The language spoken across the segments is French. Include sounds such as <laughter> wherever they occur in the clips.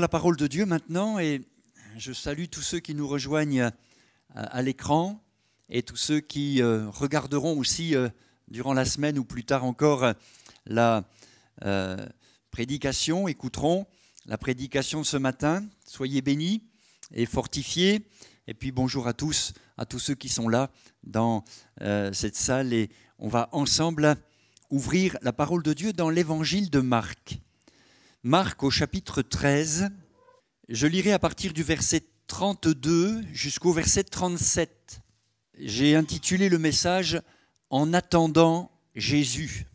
la parole de Dieu maintenant et je salue tous ceux qui nous rejoignent euh, à l'écran et tous ceux qui euh, regarderont aussi euh, durant la semaine ou plus tard encore la prédication, écouteront la prédication ce matin. Soyez bénis et fortifiés. Et puis bonjour à tous, à tous ceux qui sont là dans cette salle et on va ensemble ouvrir la parole de Dieu dans l'évangile de Marc. Marc au chapitre 13. Je lirai à partir du verset 32 jusqu'au verset 37. J'ai intitulé le message En attendant Jésus.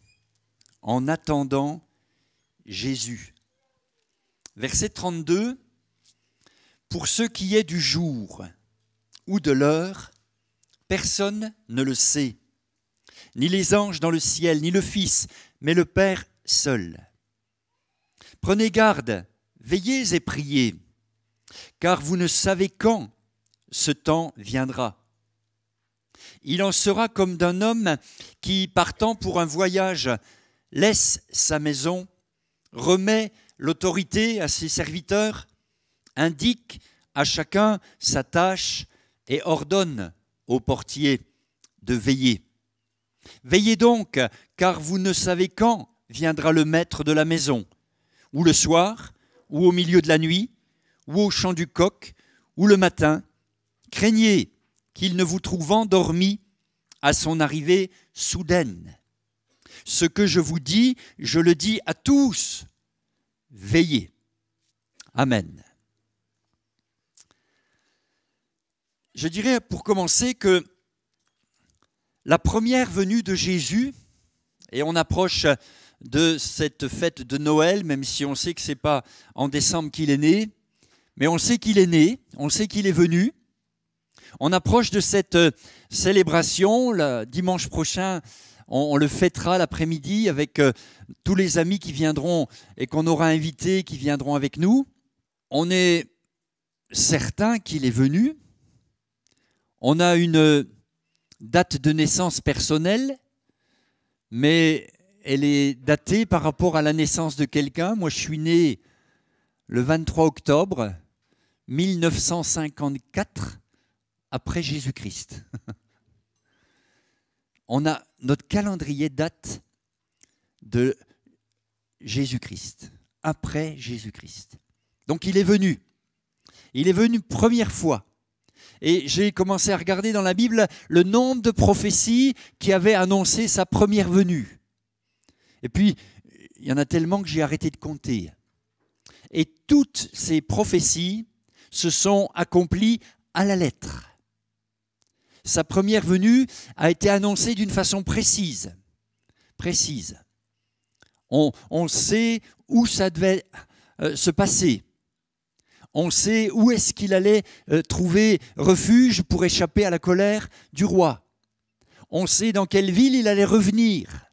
En attendant Jésus. Verset 32. Pour ce qui est du jour ou de l'heure, personne ne le sait, ni les anges dans le ciel, ni le Fils, mais le Père seul. Prenez garde, veillez et priez, car vous ne savez quand ce temps viendra. Il en sera comme d'un homme qui, partant pour un voyage, laisse sa maison, remet l'autorité à ses serviteurs, indique à chacun sa tâche et ordonne au portier de veiller. Veillez donc, car vous ne savez quand viendra le maître de la maison, ou le soir, ou au milieu de la nuit, ou au chant du coq, ou le matin, craignez qu'il ne vous trouve endormi à son arrivée soudaine. Ce que je vous dis, je le dis à tous. Veillez. Amen. Je dirais pour commencer que la première venue de Jésus, et on approche de cette fête de Noël, même si on sait que ce n'est pas en décembre qu'il est né, mais on sait qu'il est né, on sait qu'il est venu. On approche de cette euh, célébration, dimanche prochain, on, le fêtera l'après-midi avec euh, tous les amis qui viendront et qu'on aura invités, qui viendront avec nous. On est certain qu'il est venu. On a une euh, date de naissance personnelle, mais elle est datée par rapport à la naissance de quelqu'un. Moi, je suis né le 23 octobre 1954 après Jésus-Christ. <laughs> On a notre calendrier date de Jésus-Christ, après Jésus-Christ. Donc il est venu. Il est venu première fois. Et j'ai commencé à regarder dans la Bible le nombre de prophéties qui avaient annoncé sa première venue. Et puis, il y en a tellement que j'ai arrêté de compter. Et toutes ces prophéties se sont accomplies à la lettre. Sa première venue a été annoncée d'une façon précise. Précise. On, sait où ça devait euh, se passer. On sait où est-ce qu'il allait euh, trouver refuge pour échapper à la colère du roi. On sait dans quelle ville il allait revenir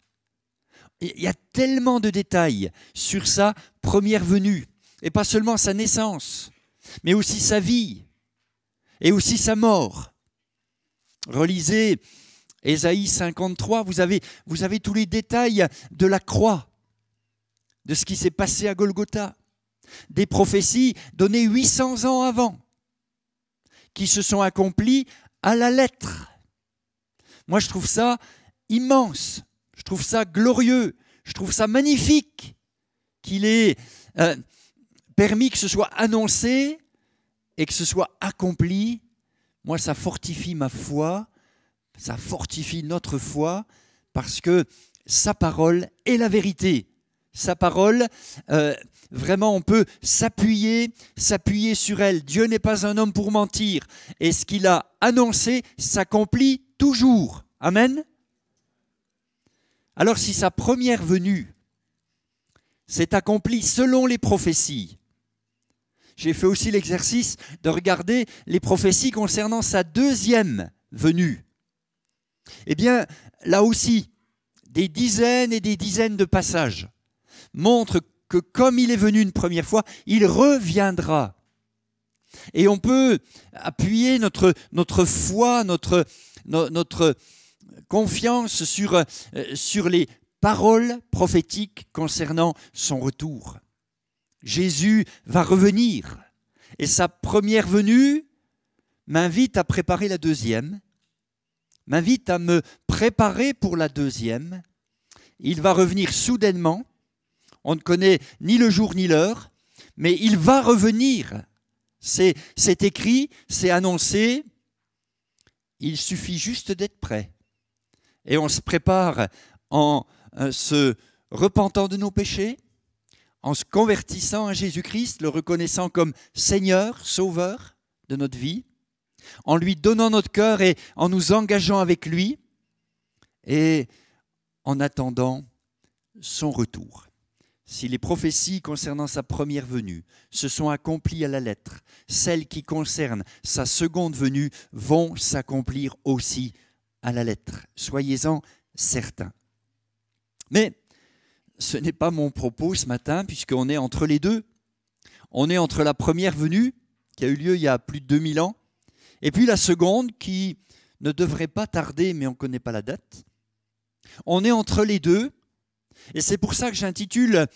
il y a tellement de détails sur sa première venue, et pas seulement sa naissance, mais aussi sa vie, et aussi sa mort. Relisez Ésaïe 53, vous avez, vous avez tous les détails de la croix, de ce qui s'est passé à Golgotha, des prophéties données 800 ans avant, qui se sont accomplies à la lettre. Moi, je trouve ça immense. Je trouve ça glorieux, je trouve ça magnifique qu'il ait euh, permis que ce soit annoncé et que ce soit accompli. Moi, ça fortifie ma foi, ça fortifie notre foi, parce que sa parole est la vérité. Sa parole, euh, vraiment, on peut s'appuyer, s'appuyer sur elle. Dieu n'est pas un homme pour mentir, et ce qu'il a annoncé s'accomplit toujours. Amen. Alors si sa première venue s'est accomplie selon les prophéties, j'ai fait aussi l'exercice de regarder les prophéties concernant sa deuxième venue. Eh bien, là aussi, des dizaines et des dizaines de passages montrent que comme il est venu une première fois, il reviendra. Et on peut appuyer notre, notre foi, notre, notre, confiance sur, euh, sur les paroles prophétiques concernant son retour. Jésus va revenir et sa première venue m'invite à préparer la deuxième, m'invite à me préparer pour la deuxième. Il va revenir soudainement, on ne connaît ni le jour ni l'heure, mais il va revenir. C'est écrit, c'est annoncé, il suffit juste d'être prêt et on se prépare en euh, se repentant de nos péchés, en se convertissant à Jésus-Christ, le reconnaissant comme Seigneur, Sauveur de notre vie, en lui donnant notre cœur et en nous engageant avec lui, et en attendant son retour. Si les prophéties concernant sa première venue se sont accomplies à la lettre, celles qui concernent sa seconde venue vont s'accomplir aussi à la lettre. Soyez-en certains. Mais ce n'est pas mon propos ce matin, puisqu'on est entre les deux. On est entre la première venue, qui a eu lieu il y a plus de 2000 ans, et puis la seconde, qui ne devrait pas tarder, mais on ne connaît pas la date. On est entre les deux, et c'est pour ça que j'intitule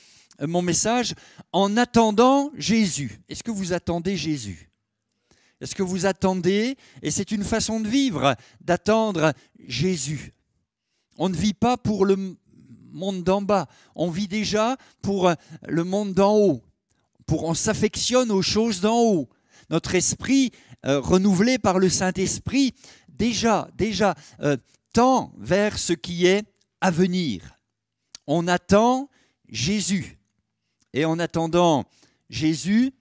mon message En attendant Jésus. Est-ce que vous attendez Jésus est ce que vous attendez, et c'est une façon de vivre, d'attendre Jésus. On ne vit pas pour le monde d'en bas, on vit déjà pour le monde d'en haut, pour on s'affectionne aux choses d'en haut. Notre esprit, euh, renouvelé par le Saint-Esprit, déjà, déjà, euh, tend vers ce qui est à venir. On attend Jésus. Et en attendant Jésus,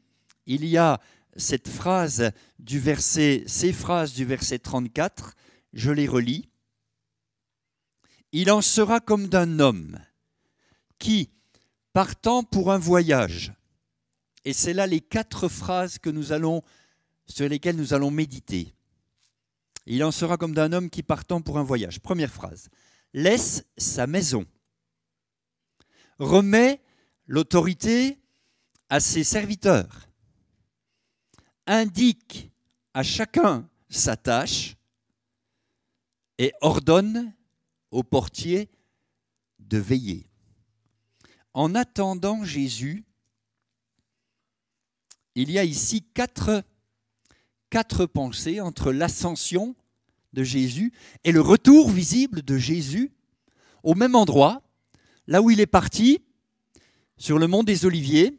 il y a cette phrase du verset, ces phrases du verset 34, je les relis. Il en sera comme d'un homme qui, partant pour un voyage, et c'est là les quatre phrases que nous allons, sur lesquelles nous allons méditer. Il en sera comme d'un homme qui partant pour un voyage. Première phrase, laisse sa maison, remet l'autorité à ses serviteurs, indique à chacun sa tâche et ordonne au portier de veiller. En attendant Jésus, il y a ici quatre, quatre pensées entre l'ascension de Jésus et le retour visible de Jésus au même endroit, là où il est parti, sur le mont des Oliviers,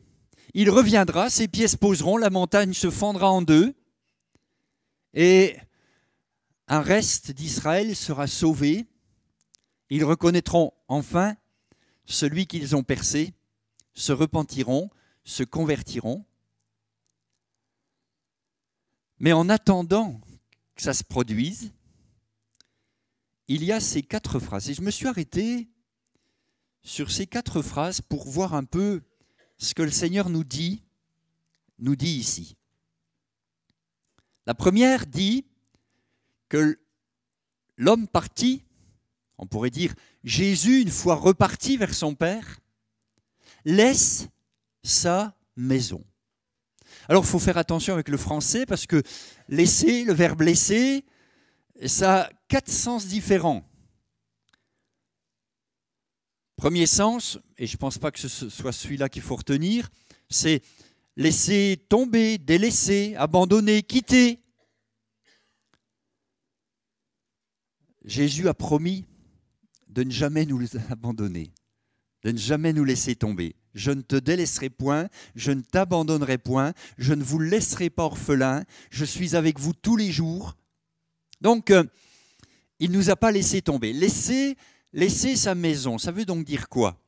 il reviendra, ses pièces poseront, la montagne se fendra en deux, et un reste d'Israël sera sauvé. Ils reconnaîtront enfin celui qu'ils ont percé, se repentiront, se convertiront. Mais en attendant que ça se produise, il y a ces quatre phrases. Et je me suis arrêté sur ces quatre phrases pour voir un peu ce que le Seigneur nous dit, nous dit ici. La première dit que l'homme parti, on pourrait dire Jésus, une fois reparti vers son Père, laisse sa maison. Alors il faut faire attention avec le français parce que laisser, le verbe laisser, ça a quatre sens différents. Premier sens, et je ne pense pas que ce soit celui-là qu'il faut retenir, c'est laisser tomber, délaisser, abandonner, quitter. Jésus a promis de ne jamais nous abandonner, de ne jamais nous laisser tomber. Je ne te délaisserai point, je ne t'abandonnerai point, je ne vous laisserai pas orphelin, je suis avec vous tous les jours. Donc, euh, il ne nous a pas laissé tomber. Laisser, laisser sa maison. Ça veut donc dire quoi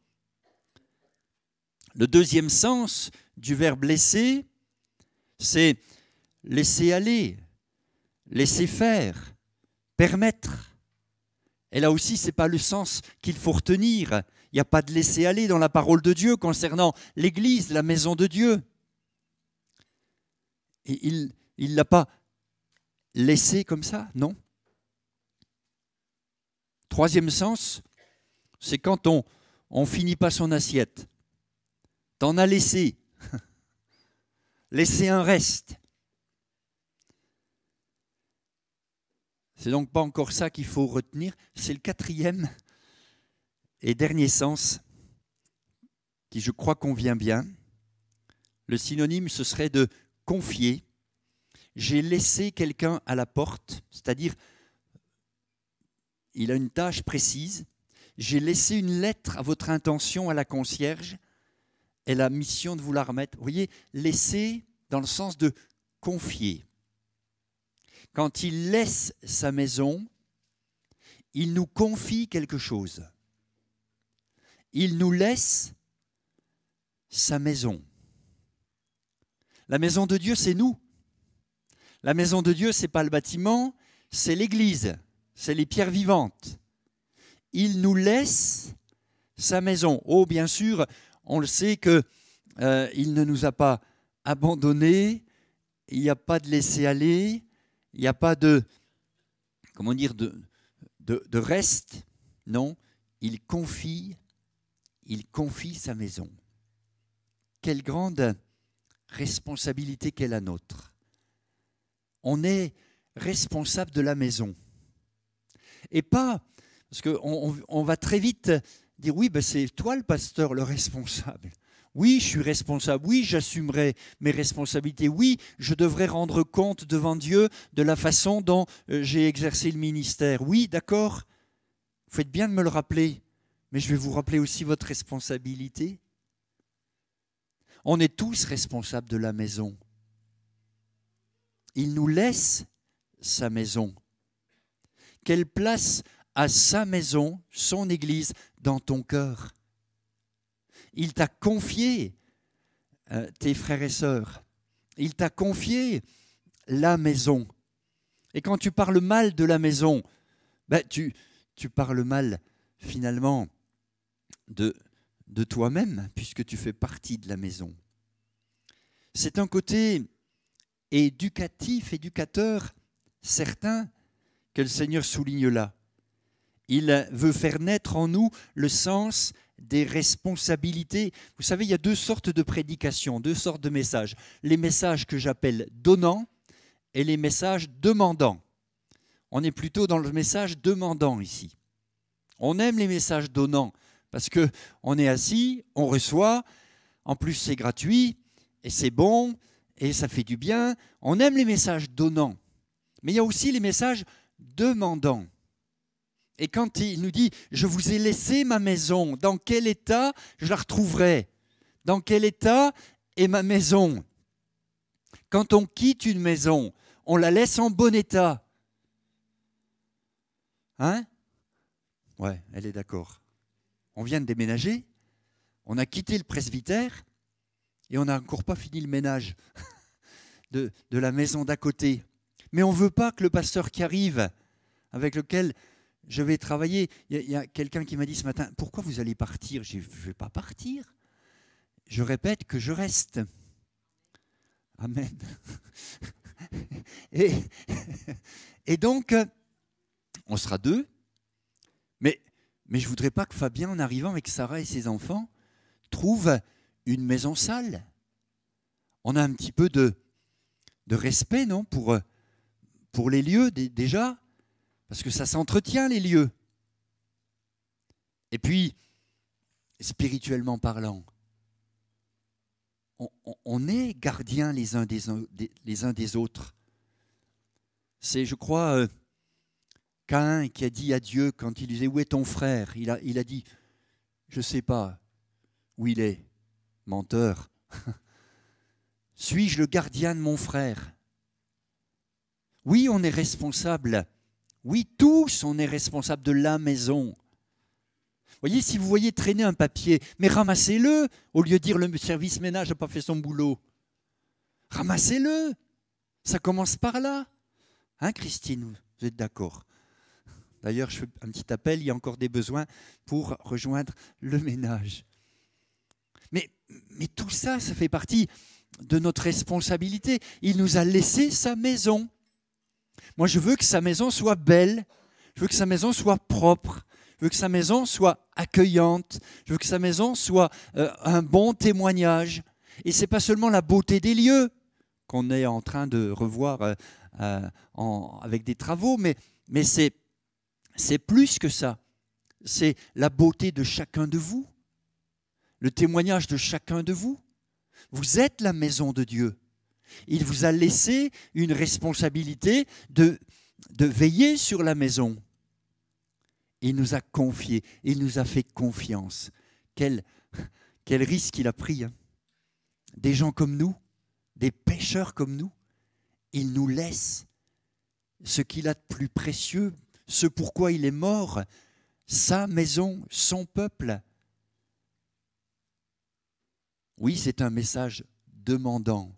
Le deuxième sens du verbe laisser, c'est laisser aller, laisser faire, permettre. Et là aussi, ce n'est pas le sens qu'il faut retenir. Il n'y a pas de laisser aller dans la parole de Dieu concernant l'Église, la maison de Dieu. Et il ne l'a pas laissé comme ça, non Troisième sens, c'est quand on on finit pas son assiette. T'en as laissé. <laughs> Laisser un reste. C'est donc pas encore ça qu'il faut retenir. C'est le quatrième et dernier sens qui, je crois, convient bien. Le synonyme, ce serait de confier. J'ai laissé quelqu'un à la porte, c'est-à-dire il a une tâche précise. J'ai laissé une lettre à votre intention à la concierge. Elle a mission de vous la remettre. Vous voyez, laisser dans le sens de confier. Quand il laisse sa maison, il nous confie quelque chose. Il nous laisse sa maison. La maison de Dieu, c'est nous. La maison de Dieu, ce n'est pas le bâtiment, c'est l'Église c'est les pierres vivantes. Il nous laisse sa maison. Oh, bien sûr, on le sait qu'il euh, ne nous a pas abandonnés, il n'y a pas de laisser aller, il n'y a pas de comment dire de, de, de reste. Non, il confie, il confie sa maison. Quelle grande responsabilité qu'est la nôtre. On est responsable de la maison et pas, parce qu'on va très vite dire oui, ben c'est toi le pasteur, le responsable. Oui, je suis responsable. Oui, j'assumerai mes responsabilités. Oui, je devrais rendre compte devant Dieu de la façon dont euh, j'ai exercé le ministère. Oui, d'accord. Vous faites bien de me le rappeler. Mais je vais vous rappeler aussi votre responsabilité. On est tous responsables de la maison. Il nous laisse sa maison. Quelle place à sa maison, son Église, dans ton cœur Il t'a confié euh, tes frères et sœurs. Il t'a confié la maison. Et quand tu parles mal de la maison, ben, tu, parles mal finalement de, de toi-même, puisque tu fais partie de la maison. C'est un côté éducatif, éducateur, certain, que le Seigneur souligne là. Il veut faire naître en nous le sens des responsabilités. Vous savez, il y a deux sortes de prédications, deux sortes de messages. Les messages que j'appelle donnants et les messages demandants. On est plutôt dans le message demandant ici. On aime les messages donnants parce que on est assis, on reçoit, en plus c'est gratuit et c'est bon et ça fait du bien. On aime les messages donnants. Mais il y a aussi les messages demandant. Et quand il nous dit, je vous ai laissé ma maison, dans quel état je la retrouverai Dans quel état est ma maison Quand on quitte une maison, on la laisse en bon état. Hein Ouais, elle est d'accord. On vient de déménager, on a quitté le presbytère et on n'a encore pas fini le ménage <laughs> de, de la maison d'à côté. Mais on ne veut pas que le pasteur qui arrive, avec lequel je vais travailler, il y a, quelqu'un qui m'a dit ce matin, pourquoi vous allez partir Je ne vais pas partir. Je répète que je reste. Amen. Et, donc, on sera deux, mais, mais je ne voudrais pas que Fabien, en arrivant avec Sarah et ses enfants, trouve une maison sale. On a un petit peu de, de respect, non, pour, pour les lieux déjà, parce que ça s'entretient les lieux. Et puis, spirituellement parlant, on, est gardiens les uns des, autres. C'est, je crois, euh, Cain qui a dit à Dieu quand il disait Où est ton frère il a, il a dit Je ne sais pas où il est. Menteur. <laughs> Suis-je le gardien de mon frère oui, on est responsable. Oui, tous, on est responsable de la maison. Voyez, si vous voyez traîner un papier, mais ramassez-le au lieu de dire le service ménage n'a pas fait son boulot. Ramassez-le. Ça commence par là. Hein, Christine, vous êtes d'accord D'ailleurs, je fais un petit appel, il y a encore des besoins pour rejoindre le ménage. Mais, mais tout ça, ça fait partie de notre responsabilité. Il nous a laissé sa maison. Moi, je veux que sa maison soit belle, je veux que sa maison soit propre, je veux que sa maison soit accueillante, je veux que sa maison soit euh, un bon témoignage. Et ce n'est pas seulement la beauté des lieux qu'on est en train de revoir euh, euh, avec des travaux, mais, c'est, c'est plus que ça. C'est la beauté de chacun de vous, le témoignage de chacun de vous. Vous êtes la maison de Dieu. Il vous a laissé une responsabilité de, veiller sur la maison. Il nous a confié, il nous a fait confiance. Quel, risque il a pris. Hein. des gens comme nous, des pêcheurs comme nous, il nous laisse ce qu'il a de plus précieux, ce pourquoi il est mort, sa maison, son peuple. Oui, c'est un message demandant,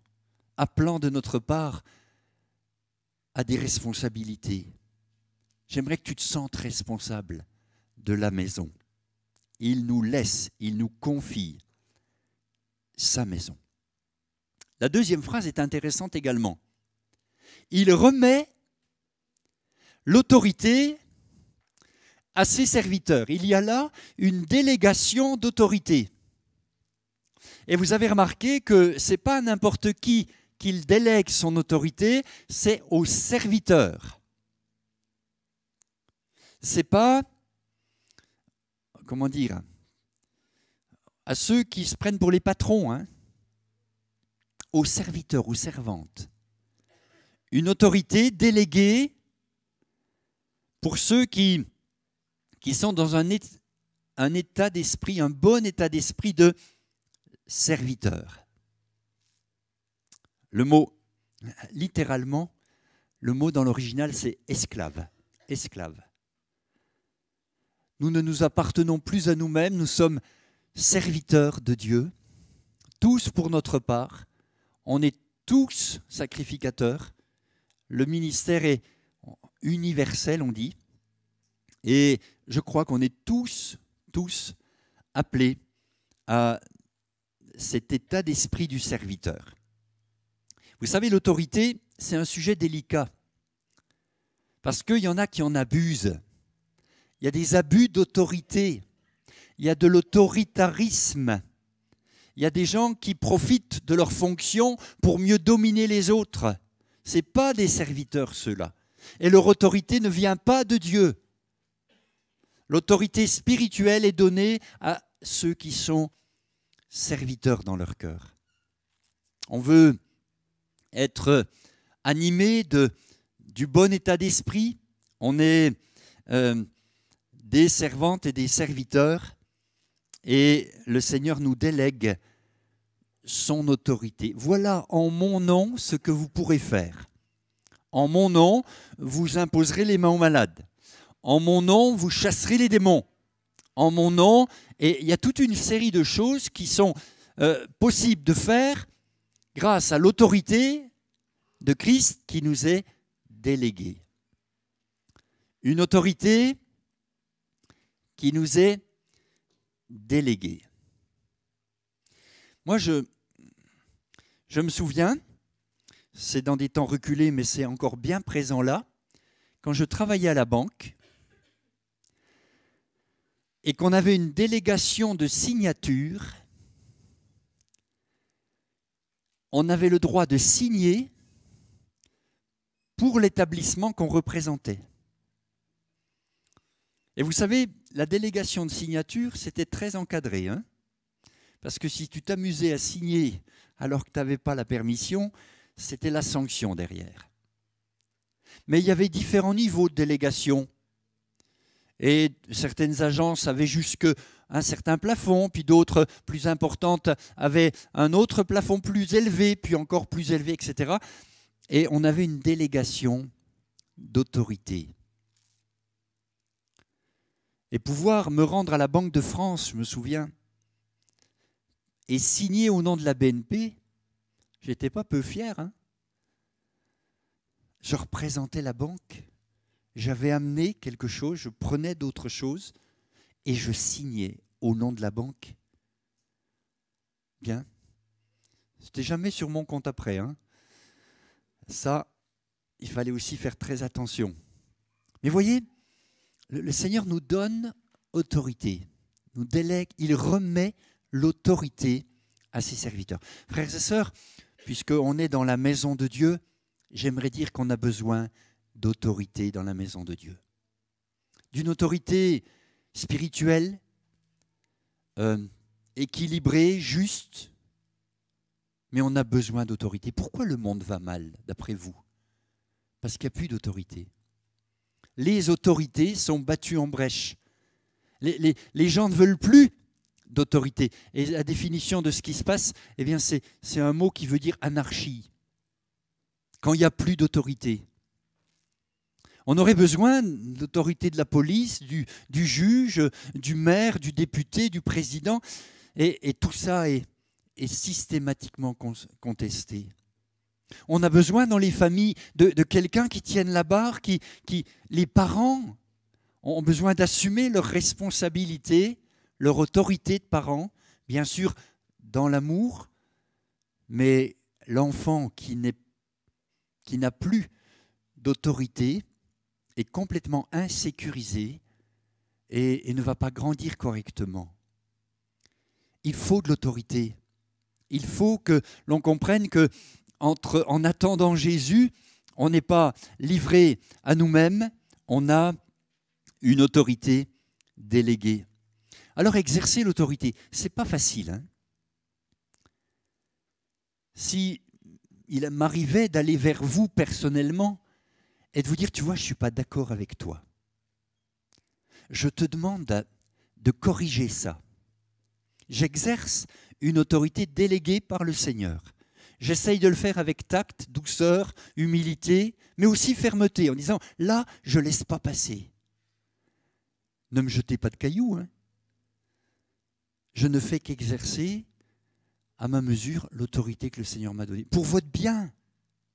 appelant de notre part à des responsabilités. J'aimerais que tu te sentes responsable de la maison. Il nous laisse, il nous confie sa maison. La deuxième phrase est intéressante également. Il remet l'autorité à ses serviteurs. Il y a là une délégation d'autorité. Et vous avez remarqué que ce n'est pas n'importe qui qu'il délègue son autorité, c'est au serviteur. C'est pas, comment dire, à ceux qui se prennent pour les patrons, hein. aux serviteurs, ou servantes. Une autorité déléguée pour ceux qui, qui sont dans un, un état d'esprit, un bon état d'esprit de serviteur. Le mot, littéralement, le mot dans l'original, c'est esclave. Esclave. Nous ne nous appartenons plus à nous-mêmes, nous sommes serviteurs de Dieu, tous pour notre part. On est tous sacrificateurs. Le ministère est universel, on dit. Et je crois qu'on est tous, tous appelés à cet état d'esprit du serviteur. Vous savez, l'autorité, c'est un sujet délicat. Parce qu'il y en a qui en abusent. Il y a des abus d'autorité. Il y a de l'autoritarisme. Il y a des gens qui profitent de leur fonction pour mieux dominer les autres. Ce pas des serviteurs, ceux-là. Et leur autorité ne vient pas de Dieu. L'autorité spirituelle est donnée à ceux qui sont serviteurs dans leur cœur. On veut être animé de, du bon état d'esprit. On est euh, des servantes et des serviteurs et le Seigneur nous délègue son autorité. Voilà en mon nom ce que vous pourrez faire. En mon nom, vous imposerez les mains aux malades. En mon nom, vous chasserez les démons. En mon nom, et il y a toute une série de choses qui sont euh, possibles de faire grâce à l'autorité de Christ qui nous est déléguée. Une autorité qui nous est déléguée. Moi, je, je me souviens, c'est dans des temps reculés, mais c'est encore bien présent là, quand je travaillais à la banque et qu'on avait une délégation de signatures on avait le droit de signer pour l'établissement qu'on représentait. Et vous savez, la délégation de signature, c'était très encadré. Hein. Parce que si tu t'amusais à signer alors que tu n'avais pas la permission, c'était la sanction derrière. Mais il y avait différents niveaux de délégation. Et certaines agences avaient jusque un certain plafond, puis d'autres plus importantes avaient un autre plafond plus élevé, puis encore plus élevé, etc. Et on avait une délégation d'autorité. Et pouvoir me rendre à la Banque de France, je me souviens, et signer au nom de la BNP, j'étais pas peu fier. Hein. je représentais la banque, j'avais amené quelque chose, je prenais d'autres choses, et je signais au nom de la banque. Bien. C'était jamais sur mon compte après. Hein. Ça, il fallait aussi faire très attention. Mais voyez, le, Seigneur nous donne autorité, nous délègue, il remet l'autorité à ses serviteurs. Frères et sœurs, puisqu'on est dans la maison de Dieu, j'aimerais dire qu'on a besoin d'autorité dans la maison de Dieu. D'une autorité spirituel, euh, équilibré, juste, mais on a besoin d'autorité. Pourquoi le monde va mal, d'après vous Parce qu'il n'y a plus d'autorité. Les autorités sont battues en brèche. Les, gens ne veulent plus d'autorité. Et la définition de ce qui se passe, eh bien, c'est, c'est un mot qui veut dire anarchie. Quand il n'y a plus d'autorité, on aurait besoin d'autorité de la police, du, juge, du maire, du député, du président. Et, tout ça est, systématiquement contesté. On a besoin dans les familles de, quelqu'un qui tienne la barre, qui, qui les parents ont besoin d'assumer leur responsabilité, leur autorité de parents, bien sûr dans l'amour, mais l'enfant qui n'a plus d'autorité, est complètement insécurisé et, ne va pas grandir correctement. Il faut de l'autorité. Il faut que l'on comprenne que entre, en attendant Jésus, on n'est pas livré à nous-mêmes, on a une autorité déléguée. Alors exercer l'autorité, c'est pas facile. S'il hein. si il m'arrivait d'aller vers vous personnellement et de vous dire, tu vois, je ne suis pas d'accord avec toi. Je te demande de corriger ça. J'exerce une autorité déléguée par le Seigneur. J'essaye de le faire avec tact, douceur, humilité, mais aussi fermeté, en disant, là, je ne laisse pas passer. Ne me jetez pas de cailloux. Hein. Je ne fais qu'exercer à ma mesure l'autorité que le Seigneur m'a donnée. Pour votre bien,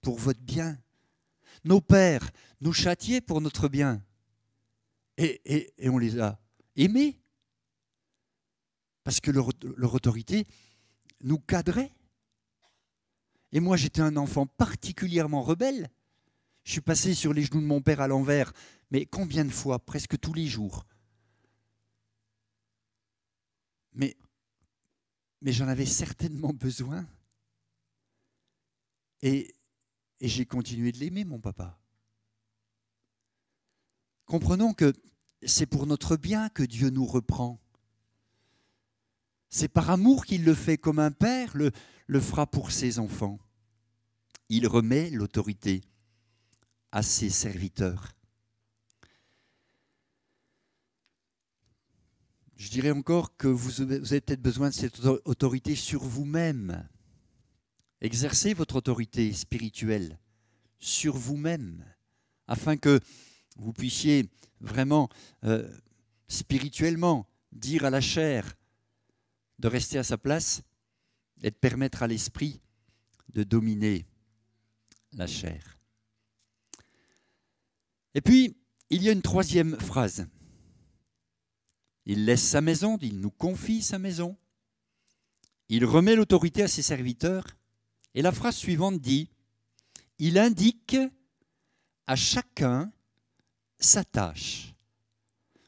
pour votre bien nos pères nous châtiaient pour notre bien. Et, on les a aimés. Parce que leur, autorité nous cadrait. Et moi, j'étais un enfant particulièrement rebelle. Je suis passé sur les genoux de mon père à l'envers, mais combien de fois Presque tous les jours. Mais, mais j'en avais certainement besoin. Et, et j'ai continué de l'aimer, mon papa. Comprenons que c'est pour notre bien que Dieu nous reprend. C'est par amour qu'il le fait comme un père le, le fera pour ses enfants. Il remet l'autorité à ses serviteurs. Je dirais encore que vous avez peut-être besoin de cette autorité sur vous-même. Exercez votre autorité spirituelle sur vous-même, afin que vous puissiez vraiment euh, spirituellement dire à la chair de rester à sa place et de permettre à l'esprit de dominer la chair. Et puis, il y a une troisième phrase. Il laisse sa maison, il nous confie sa maison. Il remet l'autorité à ses serviteurs et la phrase suivante dit, il indique à chacun sa tâche.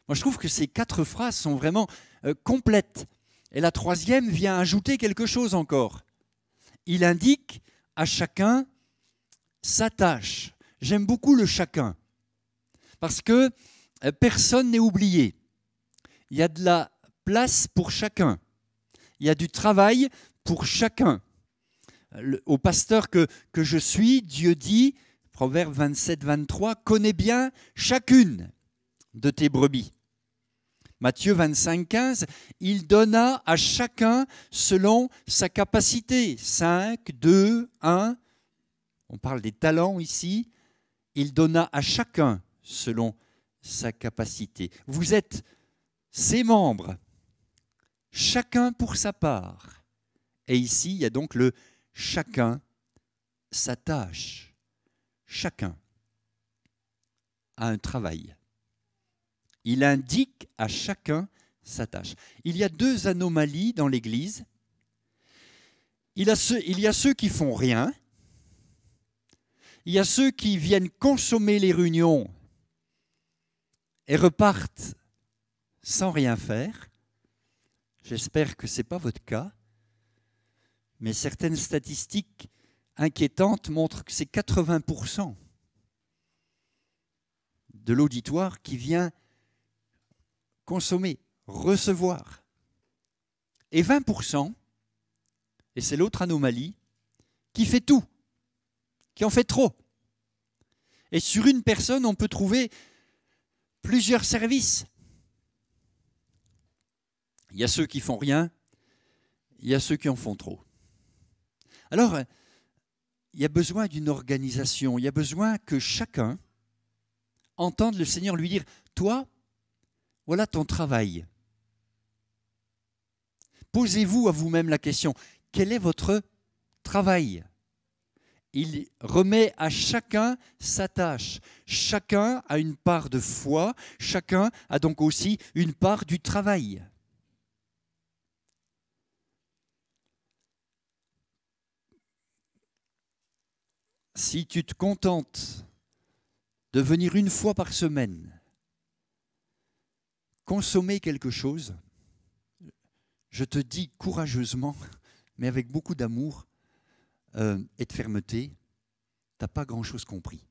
Moi, je trouve que ces quatre phrases sont vraiment euh, complètes. Et la troisième vient ajouter quelque chose encore. Il indique à chacun sa tâche. J'aime beaucoup le chacun, parce que euh, personne n'est oublié. Il y a de la place pour chacun. Il y a du travail pour chacun au pasteur que, que je suis, Dieu dit, Proverbe 27, 23, connais bien chacune de tes brebis. Matthieu 25, 15, il donna à chacun selon sa capacité. 5, 2, 1, on parle des talents ici. Il donna à chacun selon sa capacité. Vous êtes ses membres, chacun pour sa part. Et ici, il y a donc le chacun s'attache, chacun a un travail. Il indique à chacun sa tâche. Il y a deux anomalies dans l'Église. Il, y a ceux qui font rien. Il y a ceux qui viennent consommer les réunions et repartent sans rien faire. J'espère que ce n'est pas votre cas mais certaines statistiques inquiétantes montrent que c'est 80% de l'auditoire qui vient consommer, recevoir. Et 20%, et c'est l'autre anomalie, qui fait tout, qui en fait trop. Et sur une personne, on peut trouver plusieurs services. Il y a ceux qui font rien, il y a ceux qui en font trop. Alors, il y a besoin d'une organisation, il y a besoin que chacun entende le Seigneur lui dire, toi, voilà ton travail. Posez-vous à vous-même la question, quel est votre travail il remet à chacun sa tâche. Chacun a une part de foi, chacun a donc aussi une part du travail. si tu te contentes de venir une fois par semaine consommer quelque chose, je te dis courageusement, mais avec beaucoup d'amour euh, et de fermeté, t'as pas grand-chose compris.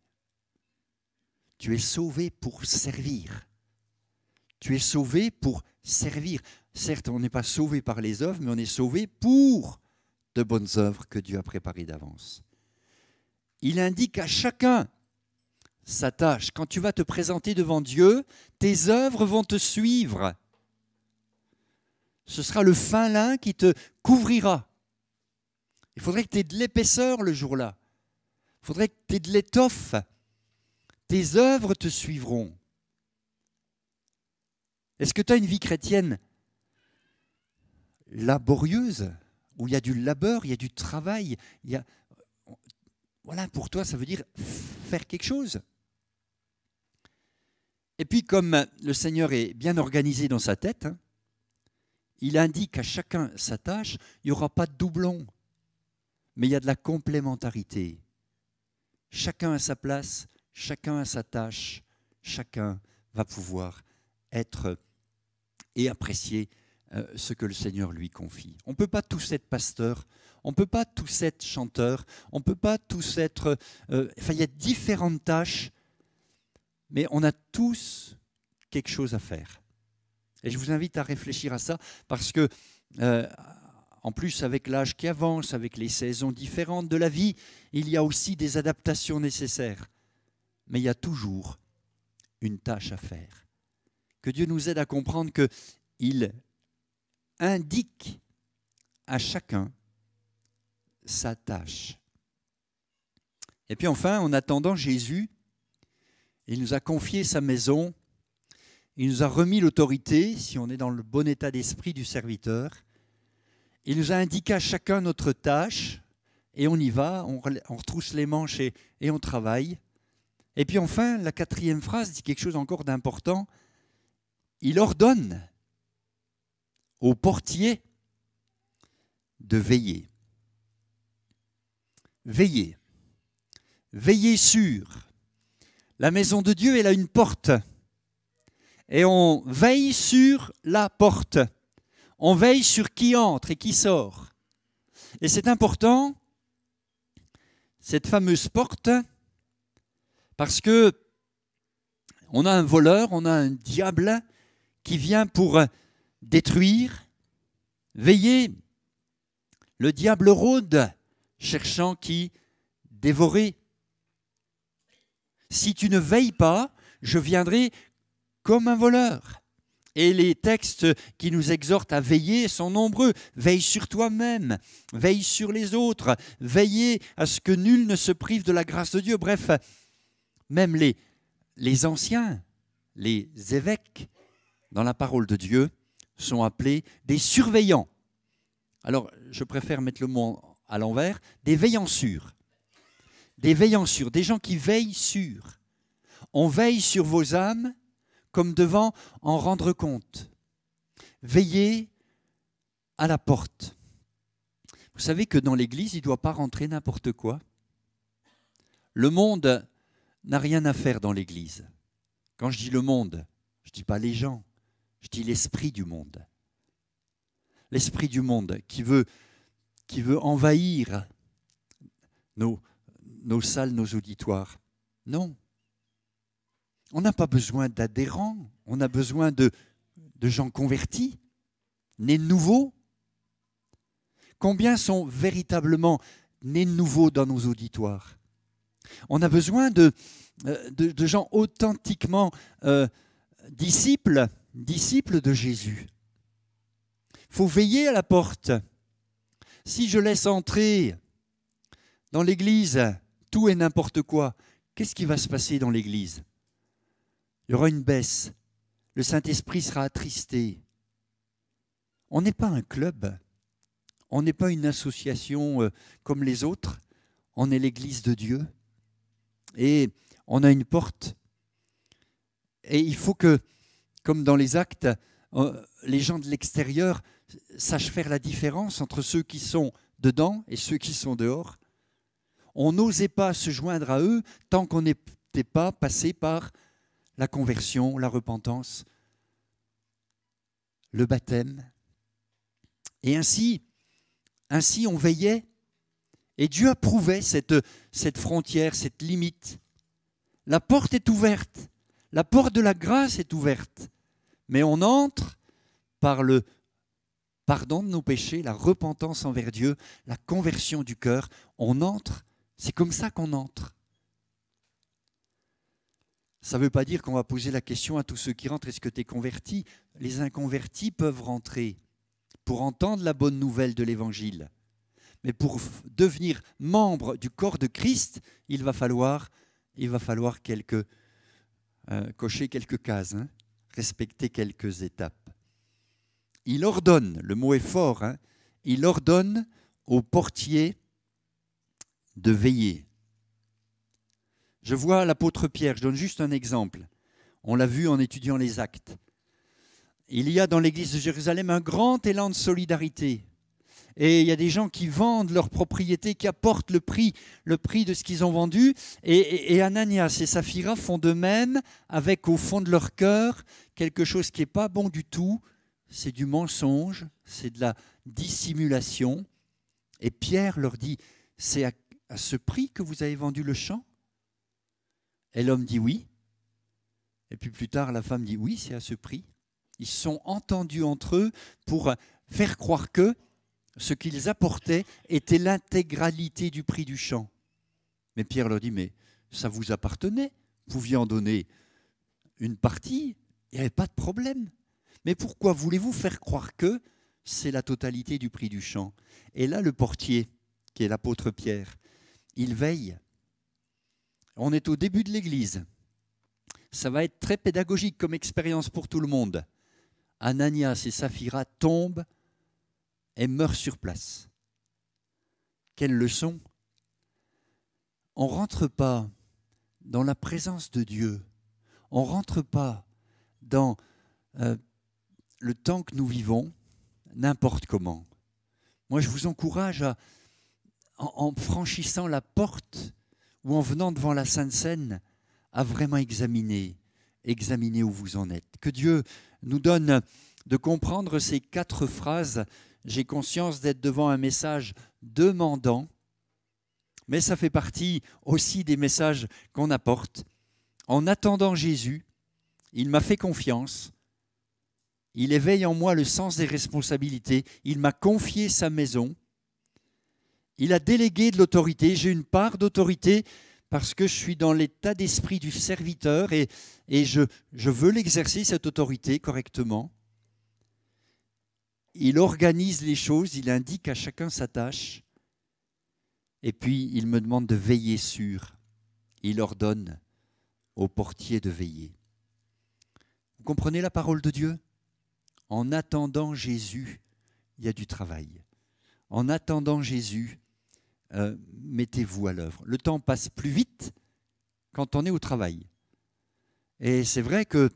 Tu es sauvé pour servir. Tu es sauvé pour servir. Certes, on n'est pas sauvé par les œuvres, mais on est sauvé pour de bonnes œuvres que Dieu a préparées d'avance il indique à chacun sa tâche. Quand tu vas te présenter devant Dieu, tes œuvres vont te suivre. Ce sera le fin lin qui te couvrira. Il faudrait que tu aies de l'épaisseur le jour-là. Il faudrait que tu aies de l'étoffe. Tes œuvres te suivront. Est-ce que tu as une vie chrétienne laborieuse, où il y a du labeur, il y a du travail, il voilà, pour toi, ça veut dire faire quelque chose. Et puis, comme le Seigneur est bien organisé dans sa tête, hein, il indique à chacun sa tâche, il n'y aura pas de doublon, mais il y a de la complémentarité. Chacun à sa place, chacun à sa tâche, chacun va pouvoir être et apprécier euh, ce que le Seigneur lui confie. On ne peut pas tous être pasteur, on ne peut pas tous être chanteur, on ne peut pas tous être... Euh, enfin, il y a différentes tâches, mais on a tous quelque chose à faire. Et je vous invite à réfléchir à ça, parce que, euh, en plus, avec l'âge qui avance, avec les saisons différentes de la vie, il y a aussi des adaptations nécessaires. Mais il y a toujours une tâche à faire. Que Dieu nous aide à comprendre que il indique à chacun sa tâche. Et puis enfin, en attendant Jésus, il nous a confié sa maison, il nous a remis l'autorité, si on est dans le bon état d'esprit du serviteur, il nous a indiqué à chacun notre tâche, et on y va, on, retrousse les manches et on travaille. Et puis enfin, la quatrième phrase dit quelque chose encore d'important, il ordonne au portier de veiller. Veiller. Veiller sur. La maison de Dieu, elle a une porte. Et on veille sur la porte. On veille sur qui entre et qui sort. Et c'est important, cette fameuse porte, parce que on a un voleur, on a un diable qui vient pour détruire. veiller, le diable rôde, cherchant qui dévorer. Si tu ne veilles pas, je viendrai comme un voleur. Et les textes qui nous exhortent à veiller sont nombreux. Veille sur toi-même, veille sur les autres, veillez à ce que nul ne se prive de la grâce de Dieu. Bref, même les, les anciens, les évêques, dans la parole de Dieu, sont appelés des surveillants. Alors, je préfère mettre le mot à l'envers, des veillants sûrs. Des veillants sûrs, des gens qui veillent sûrs. On veille sur vos âmes comme devant en rendre compte. Veillez à la porte. Vous savez que dans l'Église, il ne doit pas rentrer n'importe quoi. Le monde n'a rien à faire dans l'Église. Quand je dis le monde, je ne dis pas les gens. Je dis l'esprit du monde. L'esprit du monde qui veut, qui veut envahir nos, salles, nos auditoires. Non. On n'a pas besoin d'adhérents, on a besoin de, gens convertis, nés nouveaux. Combien sont véritablement nés nouveaux dans nos auditoires On a besoin de, euh, de, gens authentiquement euh, disciples disciple de Jésus, il faut veiller à la porte. Si je laisse entrer dans l'Église tout et n'importe quoi, qu'est-ce qui va se passer dans l'Église Il y aura une baisse. Le Saint-Esprit sera attristé. On n'est pas un club. On n'est pas une association euh, comme les autres. On est l'Église de Dieu. Et on a une porte. Et il faut que comme dans les actes, euh, les gens de l'extérieur sachent faire la différence entre ceux qui sont dedans et ceux qui sont dehors. On n'osait pas se joindre à eux tant qu'on n'était pas passé par la conversion, la repentance, le baptême. Et ainsi, ainsi on veillait et Dieu approuvait cette, cette frontière, cette limite. La porte est ouverte, la porte de la grâce est ouverte, mais on entre par le pardon de nos péchés, la repentance envers Dieu, la conversion du cœur. On entre, c'est comme ça qu'on entre. Ça ne veut pas dire qu'on va poser la question à tous ceux qui rentrent, est-ce que tu es converti Les inconvertis peuvent rentrer pour entendre la bonne nouvelle de l'Évangile. Mais pour devenir membre du corps de Christ, il va falloir, il va falloir quelques euh, cocher quelques cases, hein, respecter quelques étapes. Il ordonne, le mot est fort, hein, il ordonne au portier de veiller. Je vois l'apôtre Pierre, je donne juste un exemple. On l'a vu en étudiant les actes. Il y a dans l'église de Jérusalem un grand élan de solidarité. Et il y a des gens qui vendent leur propriétés, qui apportent le prix, le prix de ce qu'ils ont vendu. Et, et, et, Ananias et Saphira font de même avec au fond de leur cœur quelque chose qui n'est pas bon du tout. C'est du mensonge, c'est de la dissimulation. Et Pierre leur dit, c'est à, à ce prix que vous avez vendu le champ Et l'homme dit oui. Et puis plus tard, la femme dit oui, c'est à ce prix. Ils sont entendus entre eux pour faire croire que ce qu'ils apportaient était l'intégralité du prix du champ. Mais Pierre leur dit, mais ça vous appartenait, vous pouviez en donner une partie, il n'y avait pas de problème. Mais pourquoi voulez-vous faire croire que c'est la totalité du prix du champ Et là, le portier, qui est l'apôtre Pierre, il veille. On est au début de l'Église. Ça va être très pédagogique comme expérience pour tout le monde. Ananias et Saphira tombent et meurt sur place. Quelle leçon On ne rentre pas dans la présence de Dieu, on ne rentre pas dans euh, le temps que nous vivons n'importe comment. Moi, je vous encourage à, en, franchissant la porte ou en venant devant la Sainte Seine, à vraiment examiner, examiner où vous en êtes. Que Dieu nous donne de comprendre ces quatre phrases j'ai conscience d'être devant un message demandant, mais ça fait partie aussi des messages qu'on apporte. En attendant Jésus, il m'a fait confiance, il éveille en moi le sens des responsabilités, il m'a confié sa maison, il a délégué de l'autorité, j'ai une part d'autorité parce que je suis dans l'état d'esprit du serviteur et, et je, je veux l'exercer, cette autorité, correctement il organise les choses, il indique à chacun sa tâche, et puis il me demande de veiller sur. Il ordonne au portier de veiller. Vous comprenez la parole de Dieu En attendant Jésus, il y a du travail. En attendant Jésus, euh, mettez-vous à l'œuvre. Le temps passe plus vite quand on est au travail. Et c'est vrai que,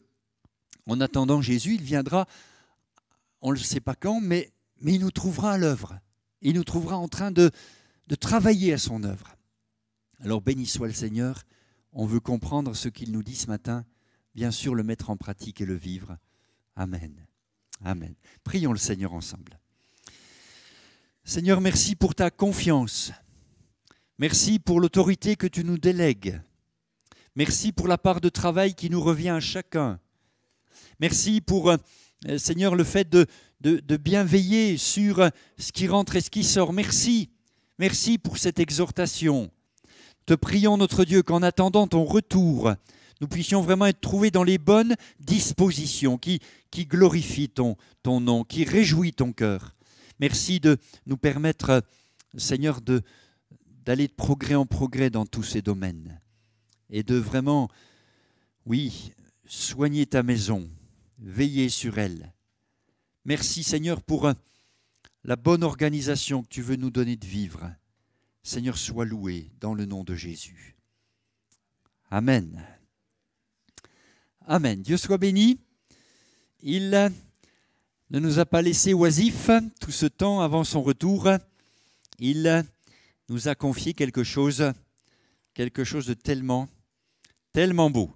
en attendant Jésus, il viendra on ne le sait pas quand, mais, il nous trouvera à l'œuvre. Il nous trouvera en train de, de travailler à son œuvre. Alors béni soit le Seigneur, on veut comprendre ce qu'il nous dit ce matin, bien sûr le mettre en pratique et le vivre. Amen. Amen. Prions le Seigneur ensemble. Seigneur, merci pour ta confiance. Merci pour l'autorité que tu nous délègues. Merci pour la part de travail qui nous revient à chacun. Merci pour euh, euh, Seigneur, le fait de, bien veiller sur ce qui rentre et ce qui sort. Merci. Merci pour cette exhortation. Te prions, notre Dieu, qu'en attendant ton retour, nous puissions vraiment être trouvés dans les bonnes dispositions qui, qui glorifient ton, ton nom, qui réjouit ton cœur. Merci de nous permettre, Seigneur, de, d'aller de progrès en progrès dans tous ces domaines et de vraiment, oui, soigner ta maison, Veillez sur elle. Merci Seigneur pour euh, la bonne organisation que tu veux nous donner de vivre. Seigneur, sois loué dans le nom de Jésus. Amen. Amen. Dieu soit béni. Il euh, ne nous a pas laissés oisifs tout ce temps avant son retour. Il euh, nous a confié quelque chose, quelque chose de tellement, tellement beau.